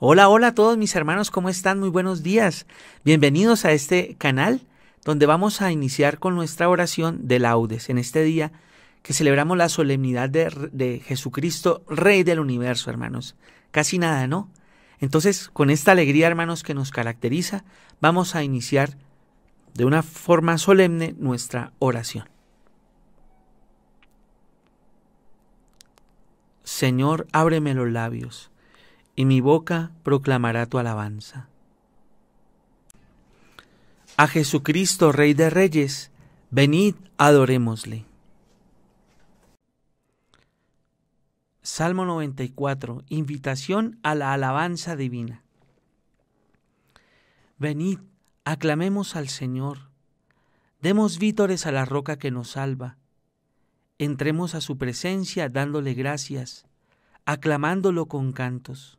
Hola, hola a todos mis hermanos, ¿cómo están? Muy buenos días. Bienvenidos a este canal donde vamos a iniciar con nuestra oración de laudes en este día que celebramos la solemnidad de, de Jesucristo, Rey del Universo, hermanos. Casi nada, ¿no? Entonces, con esta alegría, hermanos, que nos caracteriza, vamos a iniciar de una forma solemne nuestra oración. Señor, ábreme los labios y mi boca proclamará tu alabanza. A Jesucristo, Rey de Reyes, venid, adorémosle. Salmo 94. Invitación a la alabanza divina. Venid, aclamemos al Señor. Demos vítores a la roca que nos salva. Entremos a su presencia dándole gracias, aclamándolo con cantos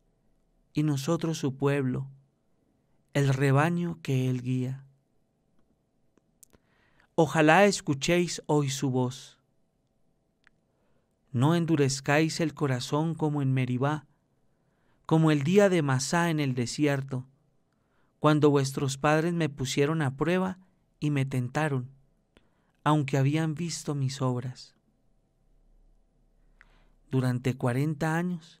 y nosotros su pueblo, el rebaño que Él guía. Ojalá escuchéis hoy su voz. No endurezcáis el corazón como en Meribá, como el día de Masá en el desierto, cuando vuestros padres me pusieron a prueba y me tentaron, aunque habían visto mis obras. Durante cuarenta años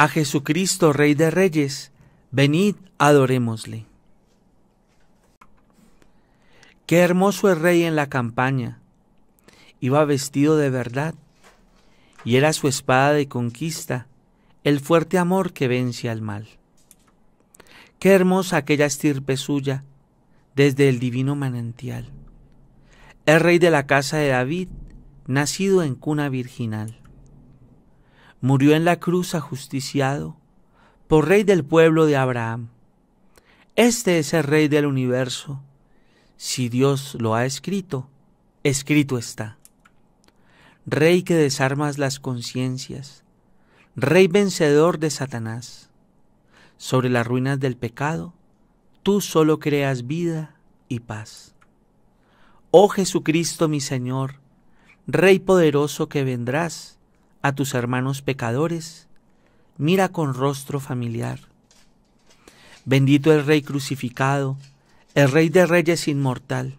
a Jesucristo, Rey de Reyes, venid, adorémosle. Qué hermoso es rey en la campaña. Iba vestido de verdad, y era su espada de conquista, el fuerte amor que vence al mal. Qué hermosa aquella estirpe suya, desde el divino manantial. El rey de la casa de David, nacido en cuna virginal murió en la cruz ajusticiado por Rey del pueblo de Abraham. Este es el Rey del universo. Si Dios lo ha escrito, escrito está. Rey que desarmas las conciencias, Rey vencedor de Satanás. Sobre las ruinas del pecado, tú solo creas vida y paz. Oh Jesucristo mi Señor, Rey poderoso que vendrás, a tus hermanos pecadores, mira con rostro familiar. Bendito el Rey crucificado, el Rey de Reyes inmortal.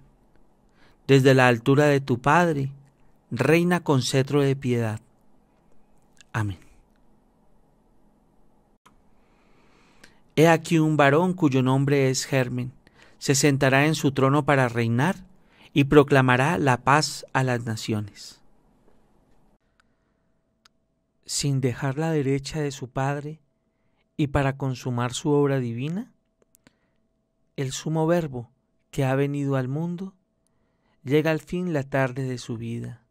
Desde la altura de tu Padre, reina con cetro de piedad. Amén. He aquí un varón cuyo nombre es Germen, se sentará en su trono para reinar y proclamará la paz a las naciones sin dejar la derecha de su Padre y para consumar su obra divina? El sumo verbo que ha venido al mundo llega al fin la tarde de su vida.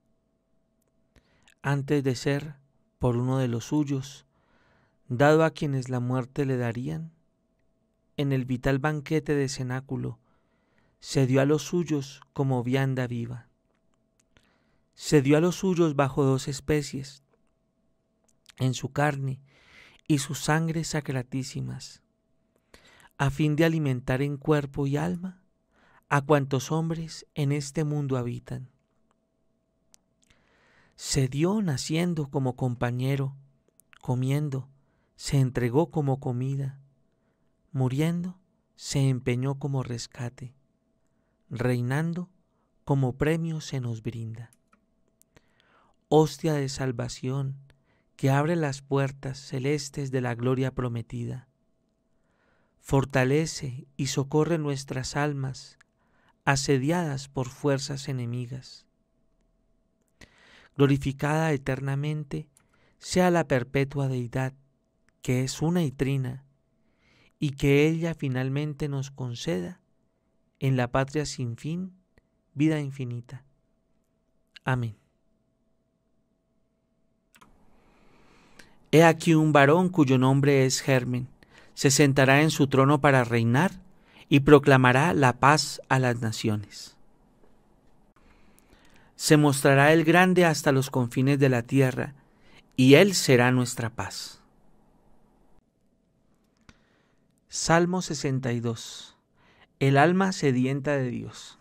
Antes de ser, por uno de los suyos, dado a quienes la muerte le darían, en el vital banquete de cenáculo, se dio a los suyos como vianda viva. Se dio a los suyos bajo dos especies, en su carne y su sangre sacratísimas, a fin de alimentar en cuerpo y alma a cuantos hombres en este mundo habitan. Se dio naciendo como compañero, comiendo, se entregó como comida, muriendo, se empeñó como rescate, reinando como premio se nos brinda. Hostia de salvación, que abre las puertas celestes de la gloria prometida. Fortalece y socorre nuestras almas asediadas por fuerzas enemigas. Glorificada eternamente sea la perpetua deidad, que es una y trina, y que ella finalmente nos conceda en la patria sin fin vida infinita. Amén. He aquí un varón cuyo nombre es Germen, se sentará en su trono para reinar y proclamará la paz a las naciones. Se mostrará el grande hasta los confines de la tierra, y él será nuestra paz. Salmo 62. El alma sedienta de Dios.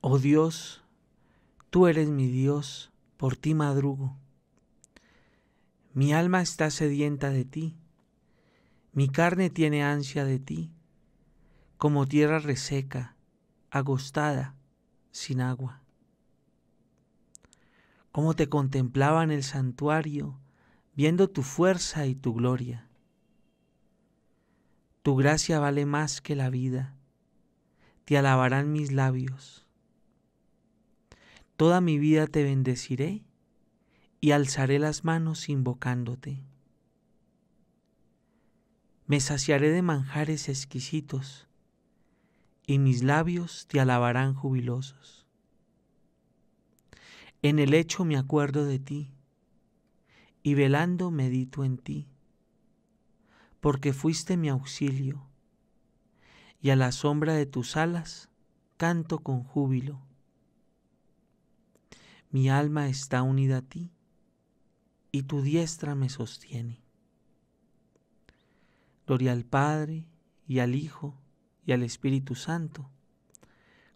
Oh Dios, tú eres mi Dios, por ti madrugo. Mi alma está sedienta de ti, mi carne tiene ansia de ti, como tierra reseca, agostada, sin agua. Como te contemplaba en el santuario, viendo tu fuerza y tu gloria. Tu gracia vale más que la vida, te alabarán mis labios. Toda mi vida te bendeciré y alzaré las manos invocándote. Me saciaré de manjares exquisitos, y mis labios te alabarán jubilosos. En el hecho me acuerdo de ti, y velando medito en ti, porque fuiste mi auxilio, y a la sombra de tus alas canto con júbilo. Mi alma está unida a ti y tu diestra me sostiene. Gloria al Padre y al Hijo y al Espíritu Santo,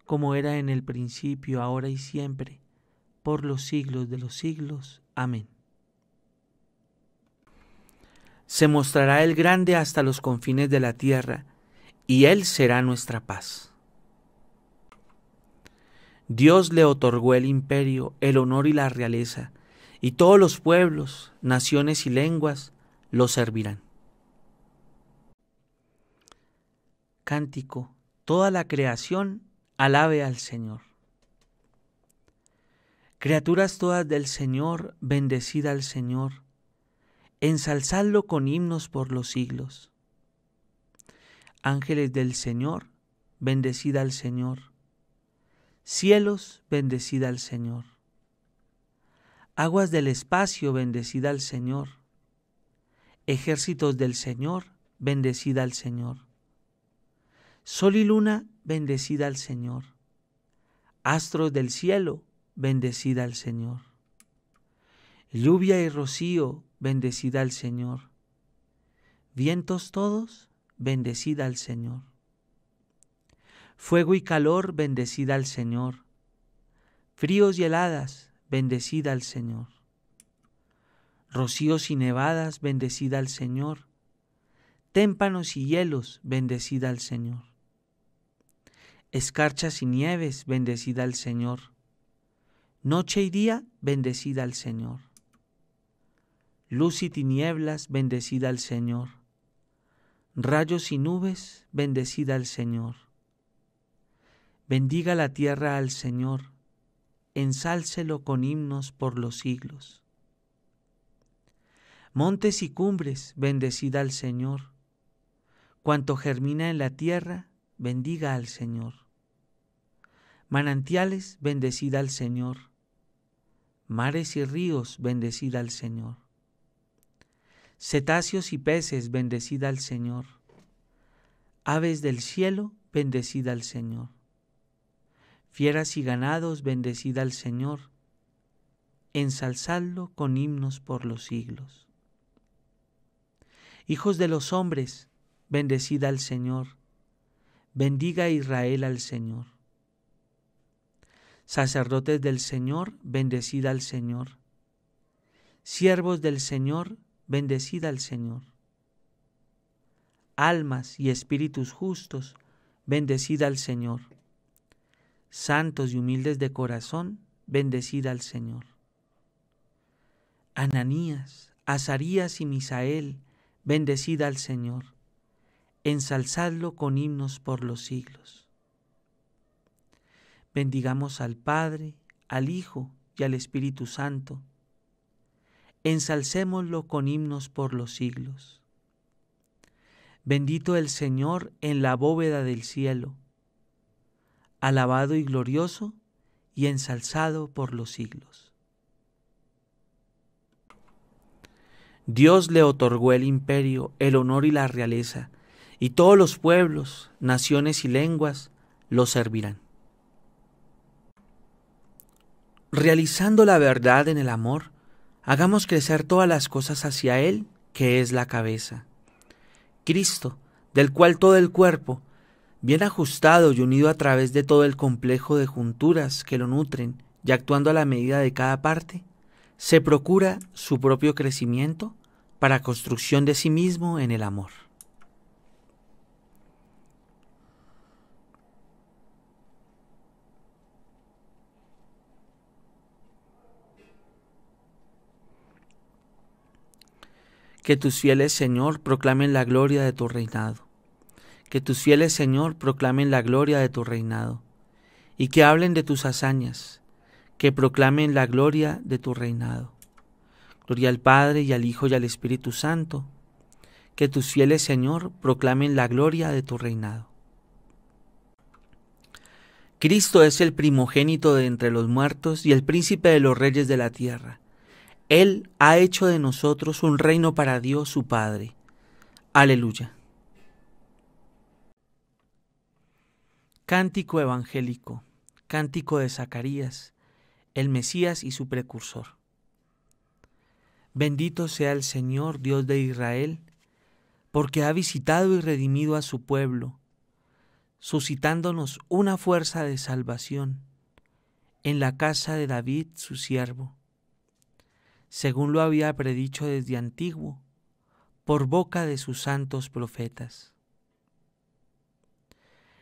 como era en el principio, ahora y siempre, por los siglos de los siglos. Amén. Se mostrará el grande hasta los confines de la tierra, y Él será nuestra paz. Dios le otorgó el imperio, el honor y la realeza, y todos los pueblos, naciones y lenguas lo servirán. Cántico, toda la creación alabe al Señor. Criaturas todas del Señor, bendecida al Señor, ensalzadlo con himnos por los siglos. Ángeles del Señor, bendecida al Señor. Cielos, bendecida al Señor Aguas del espacio, bendecida al Señor. Ejércitos del Señor, bendecida al Señor. Sol y luna, bendecida al Señor. Astros del cielo, bendecida al Señor. Lluvia y rocío, bendecida al Señor. Vientos todos, bendecida al Señor. Fuego y calor, bendecida al Señor. Fríos y heladas, bendecida al Señor. Rocíos y nevadas, bendecida al Señor. Témpanos y hielos, bendecida al Señor. Escarchas y nieves, bendecida al Señor. Noche y día, bendecida al Señor. Luz y tinieblas, bendecida al Señor. Rayos y nubes, bendecida al Señor. Bendiga la tierra al Señor ensálcelo con himnos por los siglos. Montes y cumbres, bendecida al Señor. Cuanto germina en la tierra, bendiga al Señor. Manantiales, bendecida al Señor. Mares y ríos, bendecida al Señor. Cetáceos y peces, bendecida al Señor. Aves del cielo, bendecida al Señor. Fieras y ganados, bendecida al Señor, ensalzadlo con himnos por los siglos. Hijos de los hombres, bendecida al Señor, bendiga Israel al Señor. Sacerdotes del Señor, bendecida al Señor. Siervos del Señor, bendecida al Señor. Almas y espíritus justos, bendecida al Señor santos y humildes de corazón, bendecid al Señor. Ananías, Azarías y Misael, bendecid al Señor. Ensalzadlo con himnos por los siglos. Bendigamos al Padre, al Hijo y al Espíritu Santo. Ensalcémoslo con himnos por los siglos. Bendito el Señor en la bóveda del cielo alabado y glorioso y ensalzado por los siglos. Dios le otorgó el imperio, el honor y la realeza, y todos los pueblos, naciones y lenguas lo servirán. Realizando la verdad en el amor, hagamos crecer todas las cosas hacia Él, que es la cabeza. Cristo, del cual todo el cuerpo, bien ajustado y unido a través de todo el complejo de junturas que lo nutren y actuando a la medida de cada parte, se procura su propio crecimiento para construcción de sí mismo en el amor. Que tus fieles, Señor, proclamen la gloria de tu reinado que tus fieles, Señor, proclamen la gloria de tu reinado, y que hablen de tus hazañas, que proclamen la gloria de tu reinado. Gloria al Padre y al Hijo y al Espíritu Santo, que tus fieles, Señor, proclamen la gloria de tu reinado. Cristo es el primogénito de entre los muertos y el príncipe de los reyes de la tierra. Él ha hecho de nosotros un reino para Dios su Padre. Aleluya. Cántico evangélico, cántico de Zacarías, el Mesías y su precursor. Bendito sea el Señor, Dios de Israel, porque ha visitado y redimido a su pueblo, suscitándonos una fuerza de salvación en la casa de David, su siervo, según lo había predicho desde antiguo, por boca de sus santos profetas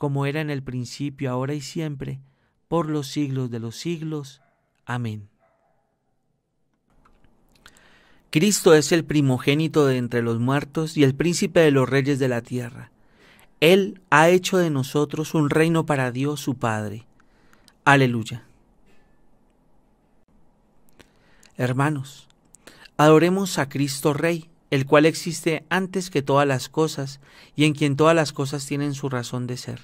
como era en el principio, ahora y siempre, por los siglos de los siglos. Amén. Cristo es el primogénito de entre los muertos y el príncipe de los reyes de la tierra. Él ha hecho de nosotros un reino para Dios su Padre. Aleluya. Hermanos, adoremos a Cristo Rey el cual existe antes que todas las cosas y en quien todas las cosas tienen su razón de ser.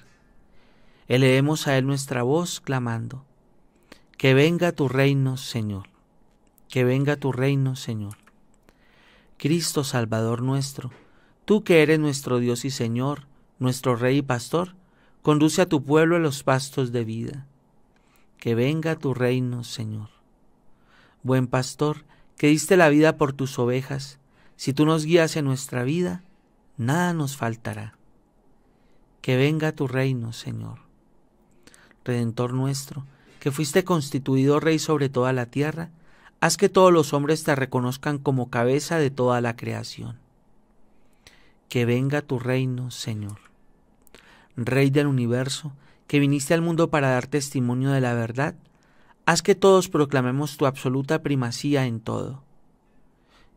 Elevemos a Él nuestra voz clamando, Que venga tu reino, Señor, que venga tu reino, Señor. Cristo Salvador nuestro, tú que eres nuestro Dios y Señor, nuestro Rey y Pastor, conduce a tu pueblo a los pastos de vida. Que venga tu reino, Señor. Buen Pastor, que diste la vida por tus ovejas, si tú nos guías en nuestra vida, nada nos faltará. Que venga tu reino, Señor. Redentor nuestro, que fuiste constituido Rey sobre toda la tierra, haz que todos los hombres te reconozcan como cabeza de toda la creación. Que venga tu reino, Señor. Rey del universo, que viniste al mundo para dar testimonio de la verdad, haz que todos proclamemos tu absoluta primacía en todo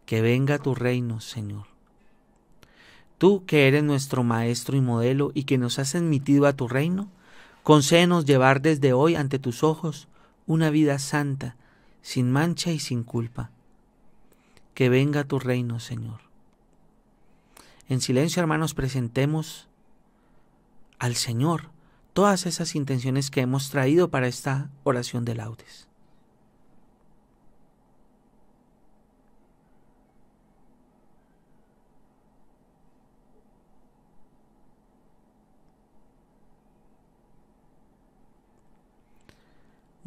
que venga tu reino, Señor. Tú que eres nuestro Maestro y modelo y que nos has admitido a tu reino, concédenos llevar desde hoy ante tus ojos una vida santa, sin mancha y sin culpa. Que venga tu reino, Señor. En silencio, hermanos, presentemos al Señor todas esas intenciones que hemos traído para esta oración de laudes.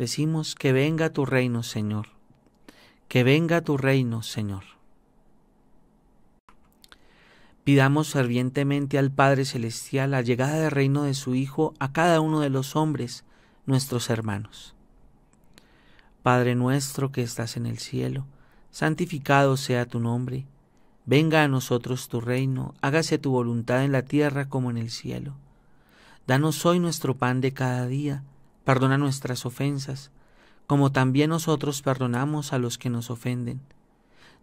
Decimos que venga tu reino, Señor. Que venga tu reino, Señor. Pidamos fervientemente al Padre Celestial la llegada del reino de su Hijo a cada uno de los hombres, nuestros hermanos. Padre nuestro que estás en el cielo, santificado sea tu nombre. Venga a nosotros tu reino, hágase tu voluntad en la tierra como en el cielo. Danos hoy nuestro pan de cada día Perdona nuestras ofensas, como también nosotros perdonamos a los que nos ofenden.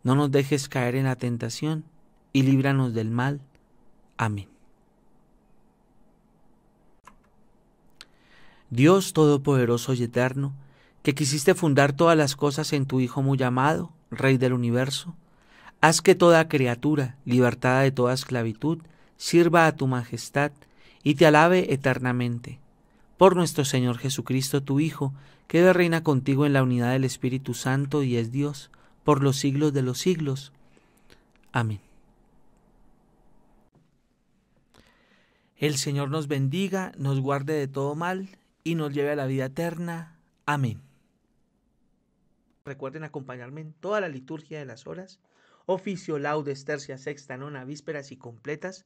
No nos dejes caer en la tentación, y líbranos del mal. Amén. Dios Todopoderoso y Eterno, que quisiste fundar todas las cosas en tu Hijo muy amado, Rey del universo, haz que toda criatura, libertada de toda esclavitud, sirva a tu majestad y te alabe eternamente por nuestro Señor Jesucristo, tu Hijo, que reina contigo en la unidad del Espíritu Santo y es Dios, por los siglos de los siglos. Amén. El Señor nos bendiga, nos guarde de todo mal y nos lleve a la vida eterna. Amén. Recuerden acompañarme en toda la liturgia de las horas, oficio, laudes, tercias, sexta, nona, vísperas y completas,